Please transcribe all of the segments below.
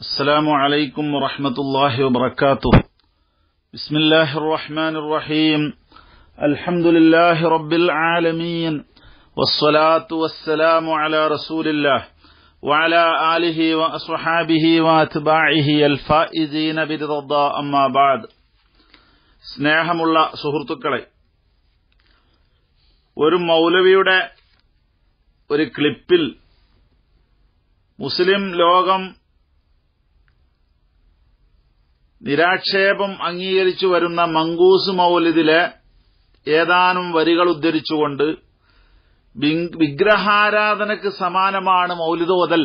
السلام عليكم ورحمة الله وبركاته بسم الله الرحمن الرحيم الحمد لله رب العالمين والصلاة والسلام على رسول الله وعلى آله وأصحابه وأتباعه الفائزين برضا أما بعد സ്നേഹമുള്ള സുഹൃത്തുക്കളെ ഒരു മൗലവിയുടെ ഒരു ക്ലിപ്പിൽ മുസ്ലിം ലോകം നിരാക്ഷേപം അംഗീകരിച്ചു വരുന്ന മങ്കൂസ് മൗലിദിലെ ഏതാനും വരികൾ ഉദ്ധരിച്ചുകൊണ്ട് വിഗ്രഹാരാധനയ്ക്ക് സമാനമാണ് മൗലിതോതൽ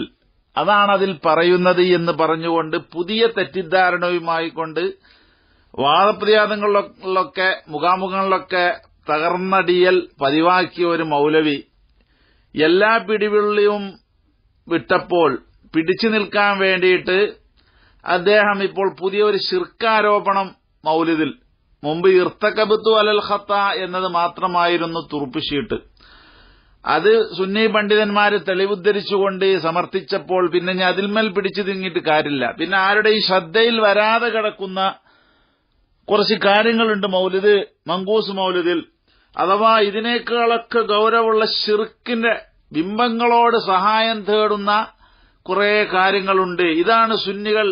അതാണ് അതിൽ പറയുന്നത് എന്ന് പറഞ്ഞുകൊണ്ട് പുതിയ തെറ്റിദ്ധാരണയുമായി കൊണ്ട് വാദപ്രതിയാദങ്ങളിലൊക്കെ മുഖാമുഖങ്ങളിലൊക്കെ തകർന്നടിയൽ പതിവാക്കിയ ഒരു മൗലവി എല്ലാ പിടിവിള്ളിയും വിട്ടപ്പോൾ പിടിച്ചു നിൽക്കാൻ വേണ്ടിയിട്ട് അദ്ദേഹം ഇപ്പോൾ പുതിയൊരു ശിർക്കാരോപണം മൗലിദിൽ മുമ്പ് ഇർത്തക്കബത്തു അലൽ ഹത്ത എന്നത് മാത്രമായിരുന്നു തുറുപ്പിശീട്ട് അത് സുന്നി പണ്ഡിതന്മാരെ തെളിവുദ്ധരിച്ചുകൊണ്ട് സമർത്ഥിച്ചപ്പോൾ പിന്നെ ഞാൻ അതിൽമേൽ പിടിച്ചു തിങ്ങിയിട്ട് കാര്യമില്ല പിന്നെ ആരുടെ ഈ ശ്രദ്ധയിൽ വരാതെ കിടക്കുന്ന കുറച്ച് കാര്യങ്ങളുണ്ട് മൗലിദ് മങ്കൂസ് മൗലിദിൽ അഥവാ ഇതിനേക്കാളൊക്കെ ഗൗരവമുള്ള ഷിർക്കിന്റെ ബിംബങ്ങളോട് സഹായം തേടുന്ന കുറേ കാര്യങ്ങളുണ്ട് ഇതാണ് സുന്നികൾ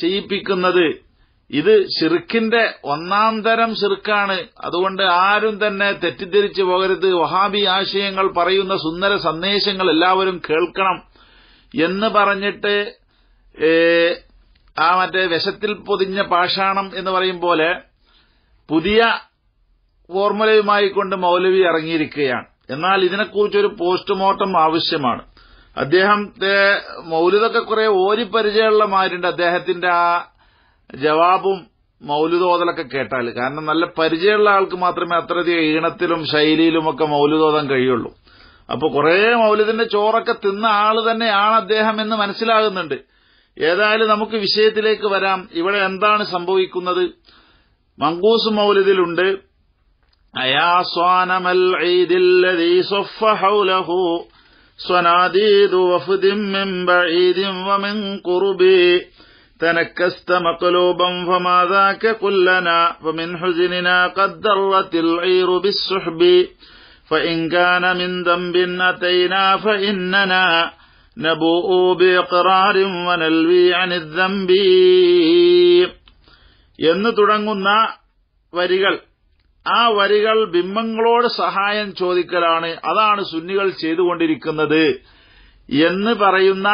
ചെയ്യിപ്പിക്കുന്നത് ഇത് ഷിർക്കിന്റെ ഒന്നാം തരം ഷിർക്കാണ് അതുകൊണ്ട് ആരും തന്നെ തെറ്റിദ്ധരിച്ചു പോകരുത് വഹാബി ആശയങ്ങൾ പറയുന്ന സുന്ദര സന്ദേശങ്ങൾ എല്ലാവരും കേൾക്കണം എന്ന് പറഞ്ഞിട്ട് ആ മറ്റേ വിശത്തിൽ പൊതിഞ്ഞ പാഷാണം എന്ന് പറയും പോലെ പുതിയ ഫോർമുലയുമായി കൊണ്ട് മൗലവി ഇറങ്ങിയിരിക്കുകയാണ് എന്നാൽ ഇതിനെക്കുറിച്ചൊരു പോസ്റ്റ്മോർട്ടം ആവശ്യമാണ് അദ്ദേഹത്തെ മൗലിതൊക്കെ കുറെ ഓരിപ്പരിചയമുള്ള മാരുണ്ട് അദ്ദേഹത്തിന്റെ ആ ജവാബും മൗലുദോതലൊക്കെ കേട്ടാൽ കാരണം നല്ല പരിചയമുള്ള ആൾക്ക് മാത്രമേ അത്രയധികം ഈണത്തിലും ശൈലിയിലുമൊക്കെ മൗലുദോതം കഴിയുള്ളൂ അപ്പൊ കുറെ മൗലിദിന്റെ ചോറൊക്കെ തിന്ന ആൾ തന്നെയാണ് അദ്ദേഹം എന്ന് മനസ്സിലാകുന്നുണ്ട് ഏതായാലും നമുക്ക് വിഷയത്തിലേക്ക് വരാം ഇവിടെ എന്താണ് സംഭവിക്കുന്നത് മങ്കൂസ് മൗലിദിലുണ്ട് അയാസ്വാനമൽ ഈദില്ലദീ صناديد وفد من بعيد ومن قرب تنكست مقلوبا فما ذاك قل لنا فمن حزننا قد درت العير بالسحب فإن كان من ذنب أتينا فإننا نبوء بإقرار ونلوي عن الذنب എന്ന് തുടങ്ങുന്ന വരികൾ ആ വരികൾ ബിംബങ്ങളോട് സഹായം ചോദിക്കലാണ് അതാണ് സുന്നികൾ ചെയ്തുകൊണ്ടിരിക്കുന്നത് എന്ന് പറയുന്ന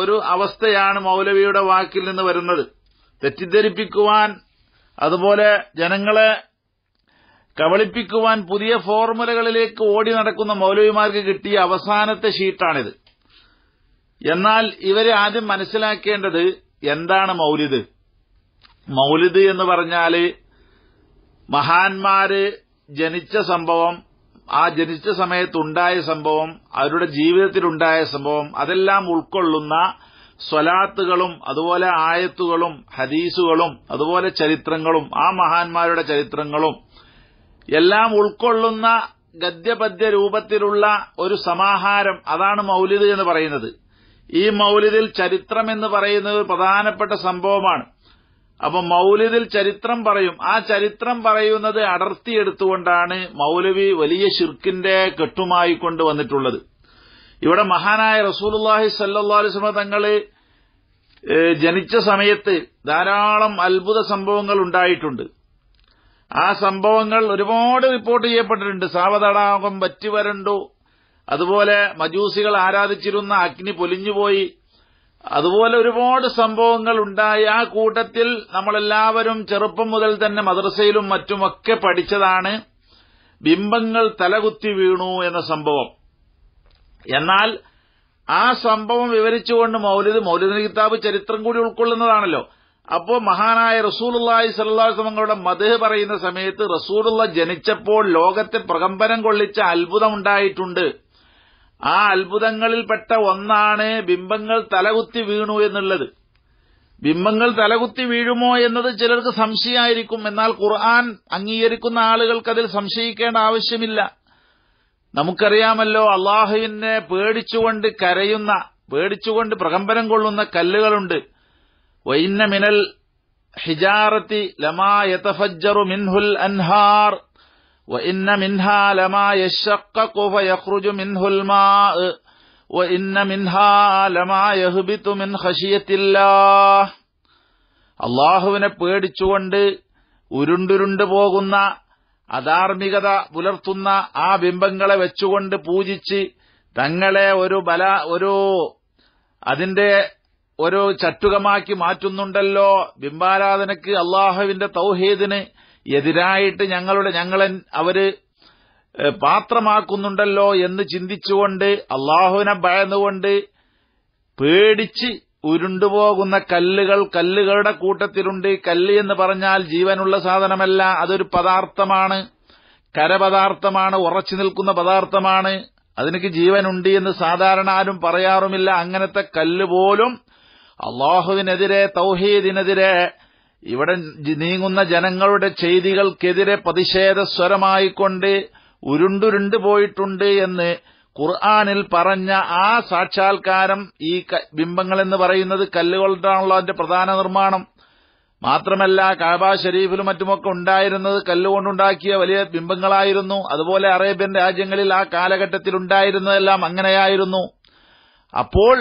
ഒരു അവസ്ഥയാണ് മൗലവിയുടെ വാക്കിൽ നിന്ന് വരുന്നത് തെറ്റിദ്ധരിപ്പിക്കുവാൻ അതുപോലെ ജനങ്ങളെ കബളിപ്പിക്കുവാൻ പുതിയ ഫോർമുലകളിലേക്ക് ഓടി നടക്കുന്ന മൗലവിമാർക്ക് കിട്ടിയ അവസാനത്തെ ഷീറ്റാണിത് എന്നാൽ ഇവരെ ആദ്യം മനസ്സിലാക്കേണ്ടത് എന്താണ് മൗലിദ് മൗലിദ് എന്ന് പറഞ്ഞാല് മഹാന്മാര് ജനിച്ച സംഭവം ആ ജനിച്ച സമയത്തുണ്ടായ സംഭവം അവരുടെ ജീവിതത്തിലുണ്ടായ സംഭവം അതെല്ലാം ഉൾക്കൊള്ളുന്ന സ്വലാത്തുകളും അതുപോലെ ആയത്തുകളും ഹദീസുകളും അതുപോലെ ചരിത്രങ്ങളും ആ മഹാന്മാരുടെ ചരിത്രങ്ങളും എല്ലാം ഉൾക്കൊള്ളുന്ന ഗദ്യപദ്യ രൂപത്തിലുള്ള ഒരു സമാഹാരം അതാണ് മൗലിദ് എന്ന് പറയുന്നത് ഈ മൗലിദിൽ ചരിത്രം എന്ന് പറയുന്നത് പ്രധാനപ്പെട്ട സംഭവമാണ് അപ്പൊ മൗലിദിൽ ചരിത്രം പറയും ആ ചരിത്രം പറയുന്നത് അടർത്തിയെടുത്തുകൊണ്ടാണ് മൗലവി വലിയ ഷിർക്കിന്റെ കെട്ടുമായി കൊണ്ടുവന്നിട്ടുള്ളത് ഇവിടെ മഹാനായ റസൂലുല്ലാഹി സല്ലാസ്മ തങ്ങള് ജനിച്ച സമയത്ത് ധാരാളം അത്ഭുത സംഭവങ്ങൾ ഉണ്ടായിട്ടുണ്ട് ആ സംഭവങ്ങൾ ഒരുപാട് റിപ്പോർട്ട് ചെയ്യപ്പെട്ടിട്ടുണ്ട് സാവതടാകം വരണ്ടു അതുപോലെ മജൂസികൾ ആരാധിച്ചിരുന്ന അഗ്നി പൊലിഞ്ഞുപോയി അതുപോലെ ഒരുപാട് സംഭവങ്ങൾ ഉണ്ടായി ആ കൂട്ടത്തിൽ നമ്മളെല്ലാവരും ചെറുപ്പം മുതൽ തന്നെ മദ്രസയിലും മറ്റുമൊക്കെ പഠിച്ചതാണ് ബിംബങ്ങൾ തലകുത്തി വീണു എന്ന സംഭവം എന്നാൽ ആ സംഭവം വിവരിച്ചുകൊണ്ട് മൗലിദ് മൗലിദിന് കിതാബ് ചരിത്രം കൂടി ഉൾക്കൊള്ളുന്നതാണല്ലോ അപ്പോ മഹാനായ റസൂലുള്ളാഹി സല്ലല്ലാഹു തങ്ങളുടെ മധു പറയുന്ന സമയത്ത് റസൂലുള്ള ജനിച്ചപ്പോൾ ലോകത്തെ പ്രകമ്പനം കൊള്ളിച്ച അത്ഭുതമുണ്ടായിട്ടുണ്ട് ഉണ്ടായിട്ടുണ്ട് ആ അത്ഭുതങ്ങളിൽപ്പെട്ട ഒന്നാണ് ബിംബങ്ങൾ തലകുത്തി വീണു എന്നുള്ളത് ബിംബങ്ങൾ തലകുത്തി വീഴുമോ എന്നത് ചിലർക്ക് സംശയമായിരിക്കും എന്നാൽ ഖുർആൻ അംഗീകരിക്കുന്ന ആളുകൾക്ക് അതിൽ സംശയിക്കേണ്ട ആവശ്യമില്ല നമുക്കറിയാമല്ലോ അള്ളാഹുവിനെ പേടിച്ചുകൊണ്ട് കരയുന്ന പേടിച്ചുകൊണ്ട് പ്രകമ്പനം കൊള്ളുന്ന കല്ലുകളുണ്ട് വൈന്ന മിനൽ ഹിജാറത്തി ലമാ യതഫജ്ജറു മിൻഹുൽ അൻഹാർ وإن منها لما يشقق فيخرج منه الماء وإن منها لما يهبط من خشية الله അള്ളാഹുവിനെ പേടിച്ചുകൊണ്ട് ഉരുണ്ടുരുണ്ടു പോകുന്ന അധാർമികത പുലർത്തുന്ന ആ ബിംബങ്ങളെ വെച്ചുകൊണ്ട് പൂജിച്ച് തങ്ങളെ ഒരു ബല ഒരു അതിന്റെ ഒരു ചട്ടുകമാക്കി മാറ്റുന്നുണ്ടല്ലോ ബിംബാരാധനയ്ക്ക് അള്ളാഹുവിന്റെ തൗഹീദിന് എതിരായിട്ട് ഞങ്ങളുടെ ഞങ്ങളെ അവര് പാത്രമാക്കുന്നുണ്ടല്ലോ എന്ന് ചിന്തിച്ചുകൊണ്ട് അള്ളാഹുവിനെ ഭയന്നുകൊണ്ട് പേടിച്ച് ഉരുണ്ടുപോകുന്ന കല്ലുകൾ കല്ലുകളുടെ കൂട്ടത്തിലുണ്ട് കല്ല് എന്ന് പറഞ്ഞാൽ ജീവനുള്ള സാധനമല്ല അതൊരു പദാർത്ഥമാണ് കരപദാർത്ഥമാണ് ഉറച്ചു നിൽക്കുന്ന പദാർത്ഥമാണ് അതിനക്ക് ജീവനുണ്ട് എന്ന് സാധാരണ ആരും പറയാറുമില്ല അങ്ങനത്തെ കല്ല് പോലും അള്ളാഹുവിനെതിരെ തൗഹീദിനെതിരെ ഇവിടെ നീങ്ങുന്ന ജനങ്ങളുടെ ചെയ്തികൾക്കെതിരെ പ്രതിഷേധ സ്വരമായിക്കൊണ്ട് ഉരുണ്ടുരുണ്ട് പോയിട്ടുണ്ട് എന്ന് ഖുർആാനിൽ പറഞ്ഞ ആ സാക്ഷാത്കാരം ഈ ബിംബങ്ങൾ എന്ന് പറയുന്നത് കല്ലുകൊണ്ടാണുള്ള അതിന്റെ പ്രധാന നിർമ്മാണം മാത്രമല്ല കാബ ഷെരീഫിലും മറ്റുമൊക്കെ ഉണ്ടായിരുന്നത് കല്ലുകൊണ്ടുണ്ടാക്കിയ വലിയ ബിംബങ്ങളായിരുന്നു അതുപോലെ അറേബ്യൻ രാജ്യങ്ങളിൽ ആ കാലഘട്ടത്തിൽ ഉണ്ടായിരുന്നതെല്ലാം അങ്ങനെയായിരുന്നു അപ്പോൾ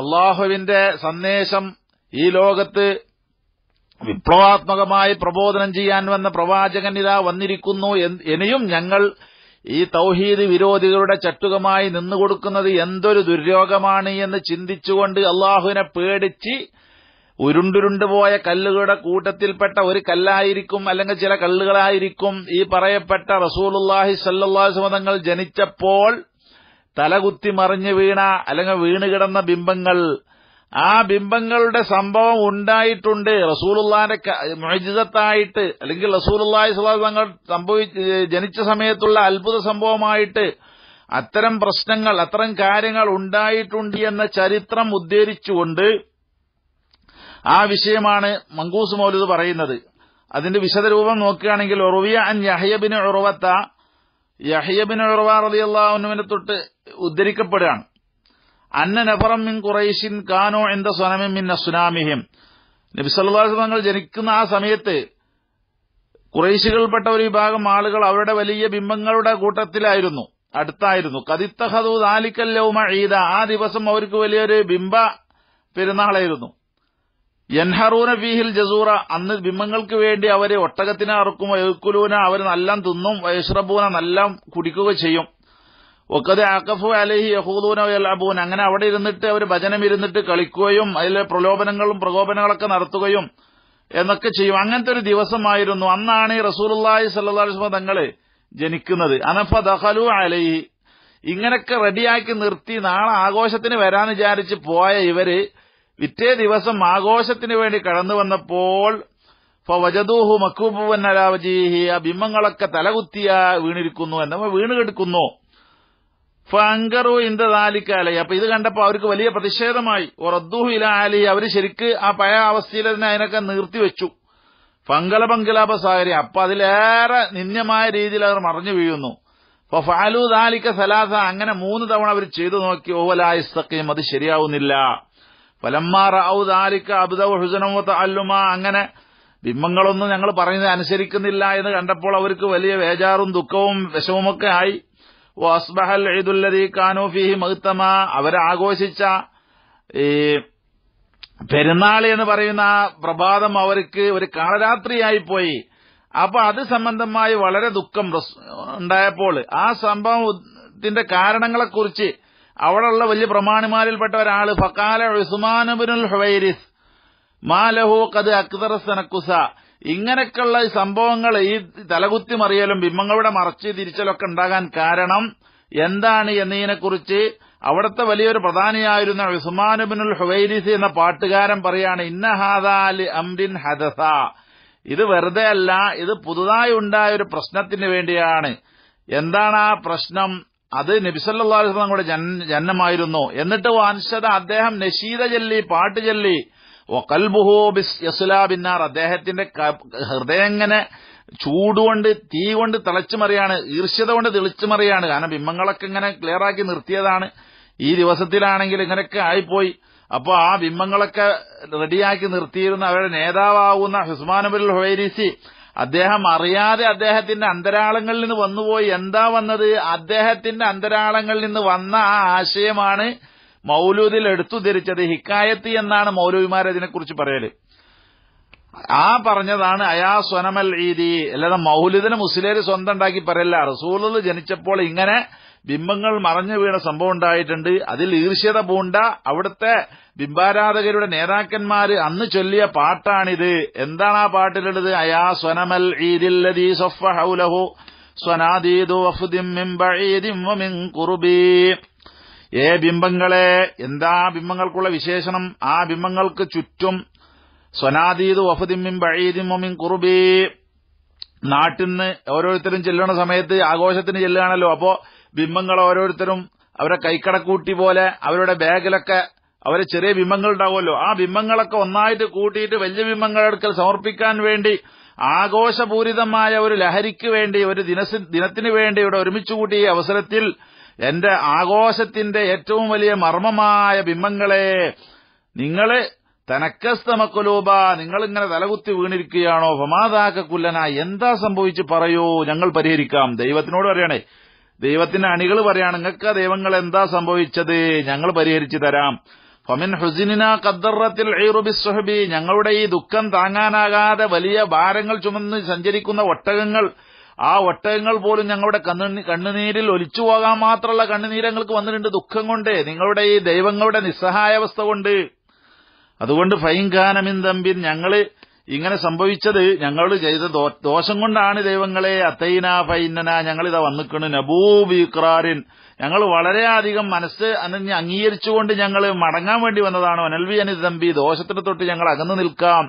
അള്ളാഹുവിന്റെ സന്ദേശം ഈ ലോകത്ത് വിപ്ലവാത്മകമായി പ്രബോധനം ചെയ്യാൻ വന്ന പ്രവാചകൻ ഇതാ വന്നിരിക്കുന്നു ഇനിയും ഞങ്ങൾ ഈ തൌഹീദ് വിരോധികളുടെ ചട്ടുകമായി നിന്നുകൊടുക്കുന്നത് എന്തൊരു ദുര്യോഗമാണ് എന്ന് ചിന്തിച്ചുകൊണ്ട് അള്ളാഹുവിനെ പേടിച്ച് ഉരുണ്ടുരുണ്ടുപോയ കല്ലുകളുടെ കൂട്ടത്തിൽപ്പെട്ട ഒരു കല്ലായിരിക്കും അല്ലെങ്കിൽ ചില കല്ലുകളായിരിക്കും ഈ പറയപ്പെട്ട റസൂലുല്ലാഹി സല്ലാസ് മതങ്ങൾ ജനിച്ചപ്പോൾ തലകുത്തി മറിഞ്ഞു വീണ അല്ലെങ്കിൽ വീണുകിടന്ന ബിംബങ്ങൾ ആ ബിംബങ്ങളുടെ സംഭവം ഉണ്ടായിട്ടുണ്ട് റസൂലുള്ളാന്റെ മുഴജിതത്തായിട്ട് അല്ലെങ്കിൽ റസൂലുള്ളാഹി സ്വലാഹ് തങ്ങൾ സംഭവി ജനിച്ച സമയത്തുള്ള അത്ഭുത സംഭവമായിട്ട് അത്തരം പ്രശ്നങ്ങൾ അത്തരം കാര്യങ്ങൾ ഉണ്ടായിട്ടുണ്ട് എന്ന ചരിത്രം ഉദ്ധരിച്ചുകൊണ്ട് ആ വിഷയമാണ് മങ്കൂസ് മൗലൂദ് പറയുന്നത് അതിന്റെ വിശദരൂപം നോക്കുകയാണെങ്കിൽ ഉറവിയ അൻ യഹയബിന് ഉറവത്ത യഹയബിന് ഉറവ റലിയല്ലാഹുവിനെ തൊട്ട് ഉദ്ധരിക്കപ്പെടുകയാണ് അന്ന നഫറം മിൻ കുറൈശിൻ കാനോ എന്ത സ്വനമിൻ മിൻ അസുനാമിഹിം നബിസല്ലാസ് തങ്ങൾ ജനിക്കുന്ന ആ സമയത്ത് കുറൈശികൾപ്പെട്ട ഒരു വിഭാഗം ആളുകൾ അവരുടെ വലിയ ബിംബങ്ങളുടെ കൂട്ടത്തിലായിരുന്നു അടുത്തായിരുന്നു കതിത്തഹദു ദാലിക്കല്ലൗമ ഈദ ആ ദിവസം അവർക്ക് വലിയൊരു ബിംബ പെരുന്നാളായിരുന്നു യൻഹറൂന ഫീഹിൽ ജസൂറ അന്ന് ബിംബങ്ങൾക്ക് വേണ്ടി അവരെ ഒട്ടകത്തിനെ അറുക്കും വയക്കുലൂന അവർ നല്ല തിന്നും വയശ്രബൂന നല്ല കുടിക്കുക ചെയ്യും ഒക്കത് അക്കഫു അലഹി യഹൂദൂനോ യൽഅബൂൻ അങ്ങനെ അവിടെ ഇരുന്നിട്ട് അവർ ഭജനം ഇരുന്നിട്ട് കളിക്കുകയും അതിലെ പ്രലോഭനങ്ങളും പ്രകോപനങ്ങളൊക്കെ നടത്തുകയും എന്നൊക്കെ ചെയ്യും അങ്ങനത്തെ ഒരു ദിവസമായിരുന്നു അന്നാണ് ഈ റസൂലുല്ലാഹി സല്ലാസ്മ തങ്ങള് ജനിക്കുന്നത് അനഫ ദഹലു അലൈഹി ഇങ്ങനൊക്കെ റെഡിയാക്കി നിർത്തി നാളെ ആഘോഷത്തിന് വരാൻ വിചാരിച്ച് പോയ ഇവര് പിറ്റേ ദിവസം ആഘോഷത്തിന് വേണ്ടി കടന്നു വന്നപ്പോൾ ഫവജദൂഹു മക്കൂബുവൻ അലാവജീഹി ആ ബിംബങ്ങളൊക്കെ തലകുത്തിയ വീണിരിക്കുന്നു എന്നവ വീണ് കിടക്കുന്നു ഫങ്കറു ഇന്ത താലിക്കാലയി അപ്പൊ ഇത് കണ്ടപ്പോ അവർക്ക് വലിയ പ്രതിഷേധമായി ഒറദ്ദൂഹു ഇല ആലി അവര് ശരിക്ക് ആ പഴയ അവസ്ഥയിൽ തന്നെ അതിനൊക്കെ നിർത്തിവെച്ചു ഫങ്കല പങ്കിലാപ സാഹരി അപ്പൊ അതിലേറെ നിന്ദ്യമായ രീതിയിൽ അവർ മറിഞ്ഞു വീഴുന്നു അപ്പൊ ഫാലു ദാലിക്ക സലാസ അങ്ങനെ മൂന്ന് തവണ അവർ ചെയ്തു നോക്കി ഓവലായിസ്തക്കയും അത് ശരിയാവുന്നില്ല ഫലമ്മാറ ഔ ദാലിക്ക അബുദ ഹുസനമത്ത അല്ലുമ അങ്ങനെ ബിംബങ്ങളൊന്നും ഞങ്ങൾ പറയുന്നത് അനുസരിക്കുന്നില്ല എന്ന് കണ്ടപ്പോൾ അവർക്ക് വലിയ വേജാറും ദുഃഖവും വിഷവുമൊക്കെ ആയി വസ്ബഹൽ ഈദുല്ലതി കാനു ഫിഹി മഹത്തമ അവരാഘോഷിച്ച ഈ പെരുന്നാൾ എന്ന് പറയുന്ന പ്രഭാതം അവർക്ക് ഒരു കാളരാത്രിയായി പോയി അപ്പൊ അത് സംബന്ധമായി വളരെ ദുഃഖം ഉണ്ടായപ്പോൾ ആ സംഭവത്തിന്റെ കാരണങ്ങളെക്കുറിച്ച് അവിടെയുള്ള വലിയ പ്രമാണിമാരിൽപ്പെട്ട ഒരാൾ ഫക്കാല ഉസ്മാനുബിനുൽ ഹുവൈരിസ് മാലഹു കത് അക്തർ സനക്കുസ ഇങ്ങനെയൊക്കെയുള്ള സംഭവങ്ങൾ ഈ തലകുത്തി മറിയലും ബിംബങ്ങളുടെ മറച്ച് തിരിച്ചലൊക്കെ ഉണ്ടാകാൻ കാരണം എന്താണ് എന്നതിനെക്കുറിച്ച് അവിടുത്തെ വലിയൊരു പ്രധാനിയായിരുന്ന ഉസ്മാനുബിനുൽ ഹുവൈരിസി എന്ന പാട്ടുകാരൻ പറയാണ് ഇന്നഹാദാലി അംബിൻ ഹദസ ഇത് വെറുതെ അല്ല ഇത് പുതുതായി ഉണ്ടായ ഒരു പ്രശ്നത്തിന് വേണ്ടിയാണ് എന്താണ് ആ പ്രശ്നം അത് നബിസല്ലാസ്ലങ്ങളുടെ ജന്മമായിരുന്നു എന്നിട്ട് വാൻശത അദ്ദേഹം നഷീദ ചൊല്ലി പാട്ട് ചൊല്ലി കൽബുഹോ ബിസ് അദ്ദേഹത്തിന്റെ ഹൃദയം എങ്ങനെ ചൂടുകൊണ്ട് തീ കൊണ്ട് തിളച്ചുമറിയാണ് ഈർഷ്യത കൊണ്ട് തെളിച്ചുമറിയാണ് കാരണം ബിംബങ്ങളൊക്കെ ഇങ്ങനെ ക്ലിയറാക്കി നിർത്തിയതാണ് ഈ ദിവസത്തിലാണെങ്കിൽ ഇങ്ങനെയൊക്കെ ആയിപ്പോയി അപ്പോൾ ആ ബിംബങ്ങളൊക്കെ റെഡിയാക്കി നിർത്തിയിരുന്ന അവരുടെ നേതാവാവുന്ന ഹുസ്മാനബുൽ ഹുവൈരിസി അദ്ദേഹം അറിയാതെ അദ്ദേഹത്തിന്റെ അന്തരാളങ്ങളിൽ നിന്ന് വന്നുപോയി എന്താ വന്നത് അദ്ദേഹത്തിന്റെ അന്തരാളങ്ങളിൽ നിന്ന് വന്ന ആ ആശയമാണ് മൗലൂദിൽ എടുത്തു തിരിച്ചത് ഹിക്കായത്ത് എന്നാണ് മൗലൂബിമാർ അതിനെക്കുറിച്ച് പറയല് ആ പറഞ്ഞതാണ് അയാ സ്വനമൽ ഈദി അല്ലാതെ മൗലിദിനെ മുസ്ലിം സ്വന്തം ഉണ്ടാക്കി പറയല്ല റസൂലത് ജനിച്ചപ്പോൾ ഇങ്ങനെ ബിംബങ്ങൾ മറഞ്ഞു വീണ സംഭവം ഉണ്ടായിട്ടുണ്ട് അതിൽ ഈർഷ്യത പൂണ്ട അവിടുത്തെ ബിംബാരാധകരുടെ നേതാക്കന്മാര് അന്ന് ചൊല്ലിയ പാട്ടാണിത് എന്താണ് ആ പാട്ടിലുള്ളത് അയാ സ്വനമൽ ഈദില്ലതീ സ്വനാദീദു വഫുദിം മിൻ വമിൻ കുറുബീ ഏ ബിംബങ്ങളെ എന്താ ബിംബങ്ങൾക്കുള്ള വിശേഷണം ആ ബിംബങ്ങൾക്ക് ചുറ്റും സ്വനാതീത് വഫുദിമ്മിൻ ബഴീദിമ്മിൻ കുറുബി നാട്ടിന്ന് ഓരോരുത്തരും ചെല്ലുന്ന സമയത്ത് ആഘോഷത്തിന് ചെല്ലുകയാണല്ലോ അപ്പോ ബിംബങ്ങൾ ഓരോരുത്തരും അവരെ കൈക്കടക്കൂട്ടി പോലെ അവരുടെ ബാഗിലൊക്കെ അവരെ ചെറിയ ബിംബങ്ങൾ ഉണ്ടാവുമല്ലോ ആ ബിംബങ്ങളൊക്കെ ഒന്നായിട്ട് കൂട്ടിയിട്ട് വലിയ ബിംബങ്ങളെടുക്കൽ സമർപ്പിക്കാൻ വേണ്ടി ആഘോഷപൂരിതമായ ഒരു ലഹരിക്ക് വേണ്ടി ഒരു ദിനത്തിന് വേണ്ടി ഇവിടെ ഒരുമിച്ചുകൂട്ടിയ അവസരത്തിൽ എന്റെ ആഘോഷത്തിന്റെ ഏറ്റവും വലിയ മർമ്മമായ ബിംബങ്ങളെ നിങ്ങളെ തനക്കസ്തമക്കുലൂബ നിങ്ങളിങ്ങനെ തലകുത്തി വീണിരിക്കുകയാണോ ഭമാതാക്ക കുല്ലന എന്താ സംഭവിച്ച് പറയൂ ഞങ്ങൾ പരിഹരിക്കാം ദൈവത്തിനോട് പറയണേ ദൈവത്തിന്റെ അണികൾ പറയാണ് നിങ്ങൾക്ക് ദൈവങ്ങൾ എന്താ സംഭവിച്ചത് ഞങ്ങൾ പരിഹരിച്ചു തരാം ഫമിൻ ഹുസിനിന കദ്ദറത്തിൽ ഐറുബിസ്ഹബി ഞങ്ങളുടെ ഈ ദുഃഖം താങ്ങാനാകാതെ വലിയ ഭാരങ്ങൾ ചുമന്ന് സഞ്ചരിക്കുന്ന ഒട്ടകങ്ങൾ ആ ഒട്ടകങ്ങൾ പോലും ഞങ്ങളുടെ കണ്ണുനീരിൽ ഒലിച്ചു പോകാൻ മാത്രമുള്ള കണ്ണുനീരങ്ങൾക്ക് വന്നിട്ടുണ്ട് ദുഃഖം കൊണ്ട് നിങ്ങളുടെ ഈ ദൈവങ്ങളുടെ നിസ്സഹായാവസ്ഥ കൊണ്ട് അതുകൊണ്ട് ഫൈൻഖാനമിൻ തമ്പിൻ ഞങ്ങള് ഇങ്ങനെ സംഭവിച്ചത് ഞങ്ങൾ ചെയ്ത ദോഷം കൊണ്ടാണ് ദൈവങ്ങളെ അത്തൈന ഫൈനന ഞങ്ങളിതാ വന്നിക്കണ് നബൂബിക്രാരിൻ ഞങ്ങൾ വളരെയധികം മനസ്സ് അനഞ്ഞ് അംഗീകരിച്ചുകൊണ്ട് ഞങ്ങൾ മടങ്ങാൻ വേണ്ടി വന്നതാണ് അനൽവി അനിതമ്പി ദോഷത്തിന് തൊട്ട് ഞങ്ങൾ അകന്നു നിൽക്കാം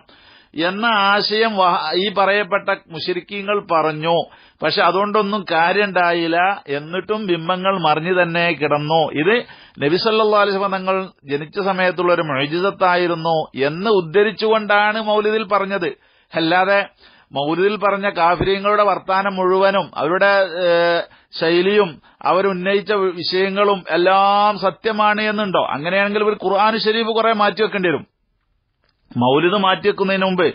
എന്ന ആശയം ഈ പറയപ്പെട്ട മുഷരിക്കീങ്ങൾ പറഞ്ഞു പക്ഷെ അതുകൊണ്ടൊന്നും കാര്യണ്ടായില്ല എന്നിട്ടും ബിംബങ്ങൾ മറിഞ്ഞു തന്നെ കിടന്നു ഇത് നബിസല്ലാ അലിസ്മ തങ്ങൾ ജനിച്ച സമയത്തുള്ള ഒരു മൊഴിജിതത്തായിരുന്നു എന്ന് ഉദ്ധരിച്ചുകൊണ്ടാണ് മൗലിദിൽ പറഞ്ഞത് അല്ലാതെ മൗലിദിൽ പറഞ്ഞ കാഫിര്യങ്ങളുടെ വർത്താനം മുഴുവനും അവരുടെ ശൈലിയും അവരുന്നയിച്ച വിഷയങ്ങളും എല്ലാം സത്യമാണ് എന്നുണ്ടോ അങ്ങനെയാണെങ്കിൽ ഒരു ഖുർആാനു ഷരീഫ് കുറെ മാറ്റിവെക്കേണ്ടി വരും മൗലിദ് മാറ്റിവെക്കുന്നതിന് മുമ്പ്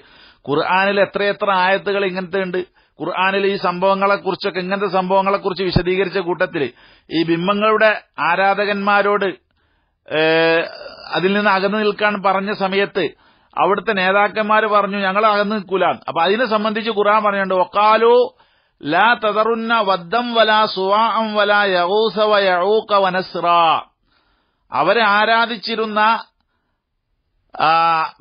ഖുർആാനിൽ എത്രയെത്ര ആയത്തുകൾ ഇങ്ങനത്തെ ഉണ്ട് ഖുർആാനിൽ ഈ സംഭവങ്ങളെ കുറിച്ചൊക്കെ ഇങ്ങനത്തെ സംഭവങ്ങളെ കുറിച്ച് വിശദീകരിച്ച കൂട്ടത്തിൽ ഈ ബിംബങ്ങളുടെ ആരാധകന്മാരോട് അതിൽ നിന്ന് അകന്നു നിൽക്കാൻ പറഞ്ഞ സമയത്ത് അവിടുത്തെ നേതാക്കന്മാർ പറഞ്ഞു ഞങ്ങൾ അകന്നു നിൽക്കൂല അപ്പൊ അതിനെ സംബന്ധിച്ച് ഖുർആൻ പറഞ്ഞുണ്ട് ഒക്കാലോ ലാ തതറുന്ന വദ്ദം വല സുവാം വല യൂസവ യൂക്ക വനസ്ര അവരെ ആരാധിച്ചിരുന്ന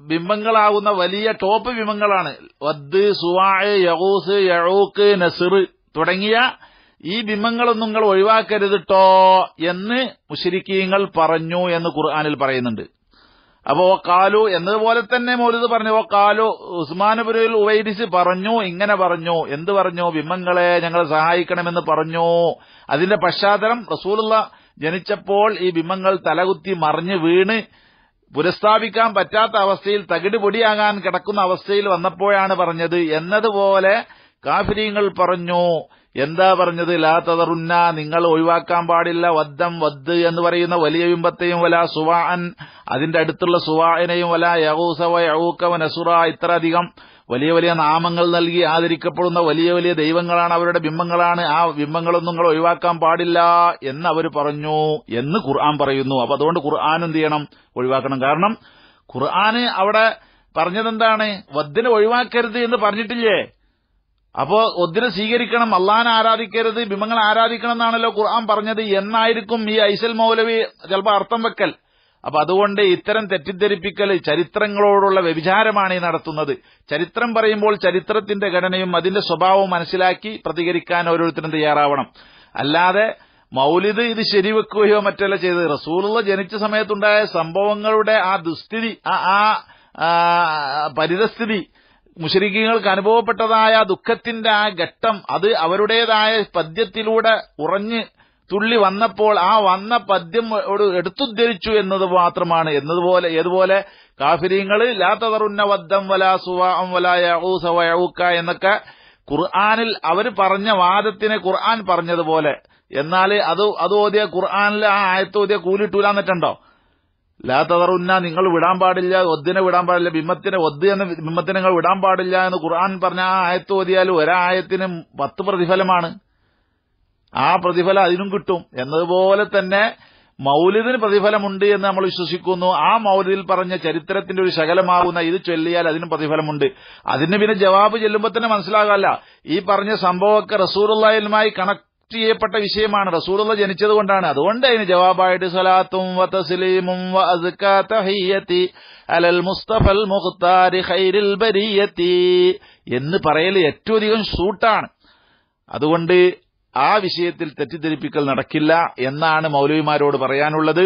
ബിംബങ്ങളാവുന്ന വലിയ ടോപ്പ് ബിംബങ്ങളാണ് വദ് സുവായ് യഹൂസ് യഴൂക്ക് നസിർ തുടങ്ങിയ ഈ ബിംബങ്ങളൊന്നും നിങ്ങൾ ഒഴിവാക്കരുതിട്ടോ എന്ന് മുഷരിക്കീങ്ങൾ പറഞ്ഞു എന്ന് ഖുർആാനിൽ പറയുന്നുണ്ട് അപ്പോ കാലു എന്നതുപോലെ തന്നെ മൗലിദ് പറഞ്ഞു ഓ കാലു ഉസ്മാനപുരയിൽ ഉവൈരിസ് പറഞ്ഞു ഇങ്ങനെ പറഞ്ഞു എന്ത് പറഞ്ഞു ബിംബങ്ങളെ ഞങ്ങളെ സഹായിക്കണമെന്ന് പറഞ്ഞു അതിന്റെ പശ്ചാത്തലം റസൂലുള്ള ജനിച്ചപ്പോൾ ഈ ബിംബങ്ങൾ തലകുത്തി മറിഞ്ഞ് വീണ് പുനഃസ്ഥാപിക്കാൻ പറ്റാത്ത അവസ്ഥയിൽ തകിടുപൊടിയാകാൻ കിടക്കുന്ന അവസ്ഥയിൽ വന്നപ്പോഴാണ് പറഞ്ഞത് എന്നതുപോലെ കാഫിരിയങ്ങൾ പറഞ്ഞു എന്താ പറഞ്ഞത് ലാ തതറുന്ന നിങ്ങൾ ഒഴിവാക്കാൻ പാടില്ല വദ്ദം വദ് എന്ന് പറയുന്ന വലിയ ബിംബത്തെയും വല സുവാൻ അതിന്റെ അടുത്തുള്ള സുവാനെയും വല യഹൂസവ യഹൂക്കവ നസുറ ഇത്ര അധികം വലിയ വലിയ നാമങ്ങൾ നൽകി ആദരിക്കപ്പെടുന്ന വലിയ വലിയ ദൈവങ്ങളാണ് അവരുടെ ബിംബങ്ങളാണ് ആ ബിംബങ്ങളൊന്നും നിങ്ങൾ ഒഴിവാക്കാൻ പാടില്ല എന്ന് അവർ പറഞ്ഞു എന്ന് ഖുർആൻ പറയുന്നു അപ്പൊ അതുകൊണ്ട് ഖുർആൻ എന്ത് ചെയ്യണം ഒഴിവാക്കണം കാരണം ഖുർആന് അവിടെ പറഞ്ഞതെന്താണ് വദ്ദിനെ ഒഴിവാക്കരുത് എന്ന് പറഞ്ഞിട്ടില്ലേ അപ്പോ ഒദ്ദിനെ സ്വീകരിക്കണം അള്ളഹാനെ ആരാധിക്കരുത് ബിംബങ്ങൾ ആരാധിക്കണം എന്നാണല്ലോ ഖുർആൻ പറഞ്ഞത് എന്നായിരിക്കും ഈ ഐസൽ മൗലവി ചിലപ്പോൾ അർത്ഥം വെക്കൽ അപ്പൊ അതുകൊണ്ട് ഇത്തരം തെറ്റിദ്ധരിപ്പിക്കൽ ചരിത്രങ്ങളോടുള്ള വ്യഭിചാരമാണ് ഈ നടത്തുന്നത് ചരിത്രം പറയുമ്പോൾ ചരിത്രത്തിന്റെ ഘടനയും അതിന്റെ സ്വഭാവവും മനസ്സിലാക്കി പ്രതികരിക്കാൻ ഓരോരുത്തരും തയ്യാറാവണം അല്ലാതെ മൗലിദ് ഇത് ശരിവെക്കുകയോ മറ്റല്ല ചെയ്തത് റസൂലുള്ള ജനിച്ച സമയത്തുണ്ടായ സംഭവങ്ങളുടെ ആ ദുസ്ഥിതി ആ പരിതസ്ഥിതി മുഷരിക്കുകൾക്ക് അനുഭവപ്പെട്ടതായ ദുഃഖത്തിന്റെ ആ ഘട്ടം അത് അവരുടേതായ പദ്യത്തിലൂടെ ഉറഞ്ഞ് തുള്ളി വന്നപ്പോൾ ആ വന്ന പദ്യം എടുത്തുദ്ധരിച്ചു എന്നത് മാത്രമാണ് എന്നതുപോലെ ഏതുപോലെ കാഫിര്യങ്ങൾ ലാ വദ്ദം വലാ സുവാം വലായൂസ വയൂക്ക എന്നൊക്കെ ഖുർആാനിൽ അവർ പറഞ്ഞ വാദത്തിനെ ഖുർആൻ പറഞ്ഞതുപോലെ എന്നാൽ അത് അത് ഓതിയ ഖുർആാനിൽ ആ ആയത്ത് ഓതിയ കൂലിട്ടൂലാന്നിട്ടുണ്ടോ ലാ നിങ്ങൾ വിടാൻ പാടില്ല ഒദ്ദിനെ വിടാൻ പാടില്ല ബിമ്മത്തിനെ ഒദ്ദ് എന്ന ബിമ്മത്തിനെ നിങ്ങൾ വിടാൻ പാടില്ല എന്ന് ഖുർആൻ പറഞ്ഞ ആ ആയത്ത് ഓതിയാൽ ഒരായത്തിന് പത്ത് പ്രതിഫലമാണ് ആ പ്രതിഫലം അതിനും കിട്ടും എന്നതുപോലെ തന്നെ മൗലിദിന് പ്രതിഫലമുണ്ട് എന്ന് നമ്മൾ വിശ്വസിക്കുന്നു ആ മൗലിദിൽ പറഞ്ഞ ചരിത്രത്തിന്റെ ഒരു ശകലമാകുന്ന ഇത് ചൊല്ലിയാൽ അതിനും പ്രതിഫലമുണ്ട് അതിന് പിന്നെ ജവാബ് ചെല്ലുമ്പോൾ തന്നെ മനസ്സിലാകാല്ല ഈ പറഞ്ഞ സംഭവമൊക്കെ റസൂറുള്ളയുമായി കണക്ട് ചെയ്യപ്പെട്ട വിഷയമാണ് റസൂലുള്ള ജനിച്ചത് കൊണ്ടാണ് അതുകൊണ്ട് അതിന് ജവാബായിട്ട് സലാത്തും വതസ്ലീമും അലൽ മുസ്തഫൽ ഖൈരിൽ ബരിയത്തി എന്ന് പറയൽ ഏറ്റവും അധികം സൂട്ടാണ് അതുകൊണ്ട് ആ വിഷയത്തിൽ തെറ്റിദ്ധരിപ്പിക്കൽ നടക്കില്ല എന്നാണ് മൗലവിമാരോട് പറയാനുള്ളത്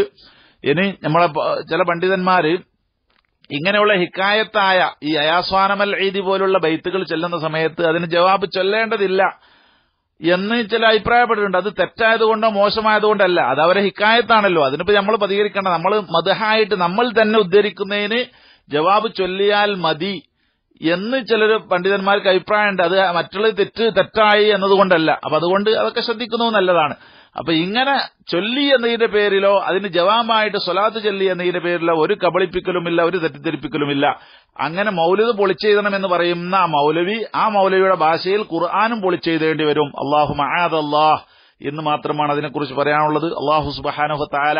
ഇനി നമ്മളെ ചില പണ്ഡിതന്മാര് ഇങ്ങനെയുള്ള ഹിക്കായത്തായ ഈ അയാസ്വാനമൽ ഈദി പോലുള്ള ബൈത്തുകൾ ചെല്ലുന്ന സമയത്ത് അതിന് ജവാബ് ചൊല്ലേണ്ടതില്ല എന്ന് ചില അഭിപ്രായപ്പെട്ടിട്ടുണ്ട് അത് തെറ്റായതുകൊണ്ടോ മോശമായതുകൊണ്ടല്ല അത് അവരെ ഹിക്കായത്താണല്ലോ അതിനിപ്പോ നമ്മൾ പ്രതികരിക്കേണ്ട നമ്മൾ മതഹായിട്ട് നമ്മൾ തന്നെ ഉദ്ധരിക്കുന്നതിന് ജവാബ് ചൊല്ലിയാൽ മതി എന്ന് ചിലർ പണ്ഡിതന്മാർക്ക് അഭിപ്രായമുണ്ട് അത് മറ്റുള്ള തെറ്റ് തെറ്റായി എന്നതുകൊണ്ടല്ല അപ്പൊ അതുകൊണ്ട് അതൊക്കെ ശ്രദ്ധിക്കുന്നത് നല്ലതാണ് അപ്പൊ ഇങ്ങനെ ചൊല്ലി എന്നതിന്റെ പേരിലോ അതിന് ജവാമായിട്ട് സ്വലാത്ത് ചൊല്ലി എന്നതിന്റെ പേരിലോ ഒരു കബളിപ്പിക്കലുമില്ല ഒരു തെറ്റിദ്ധരിപ്പിക്കലുമില്ല അങ്ങനെ മൗലവി എന്ന് പറയുന്ന ആ മൗലവി ആ മൗലവിയുടെ ഭാഷയിൽ ഖുർആാനും പൊളിച്ചെയ്തേണ്ടി വരും അള്ളാഹു മഹാദ് അള്ളാഹ് എന്ന് മാത്രമാണ് അതിനെക്കുറിച്ച് പറയാനുള്ളത് അള്ളാഹു താല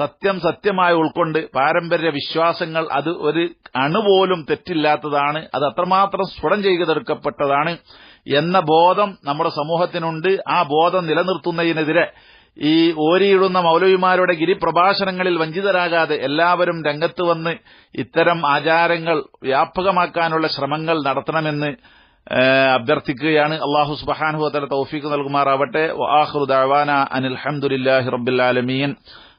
സത്യം സത്യമായി ഉൾക്കൊണ്ട് പാരമ്പര്യ വിശ്വാസങ്ങൾ അത് ഒരു അണുപോലും തെറ്റില്ലാത്തതാണ് അത് അത്രമാത്രം സ്ഫുടം ചെയ്തെടുക്കപ്പെട്ടതാണ് എന്ന ബോധം നമ്മുടെ സമൂഹത്തിനുണ്ട് ആ ബോധം നിലനിർത്തുന്നതിനെതിരെ ഈ ഓരിയിടുന്ന മൗലവിമാരുടെ ഗിരിപ്രഭാഷണങ്ങളിൽ വഞ്ചിതരാകാതെ എല്ലാവരും രംഗത്ത് വന്ന് ഇത്തരം ആചാരങ്ങൾ വ്യാപകമാക്കാനുള്ള ശ്രമങ്ങൾ നടത്തണമെന്ന് അഭ്യർത്ഥിക്കുകയാണ് അള്ളാഹു സുബാനുഹോത്തല തൗഫീഖ് നൽകുമാറാവട്ടെ വാഹുദാന അനിൽഹമുല്ലാഹി റബ്ബുലാലമീൻ